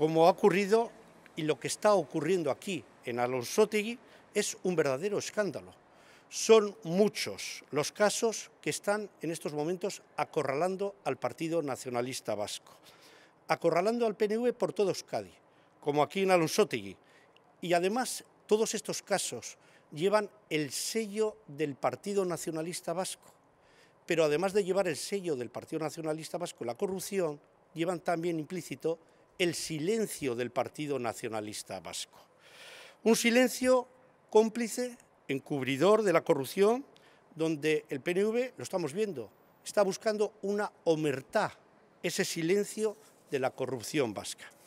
como ha ocurrido y lo que está ocurriendo aquí en Alonsotegui es un verdadero escándalo. Son muchos los casos que están en estos momentos acorralando al Partido Nacionalista Vasco, acorralando al PNV por todo Euskadi, como aquí en Alonsotegui. Y además todos estos casos llevan el sello del Partido Nacionalista Vasco, pero además de llevar el sello del Partido Nacionalista Vasco la corrupción, llevan también implícito el silencio del Partido Nacionalista Vasco. Un silencio cómplice, encubridor de la corrupción, donde el PNV, lo estamos viendo, está buscando una omertá, ese silencio de la corrupción vasca.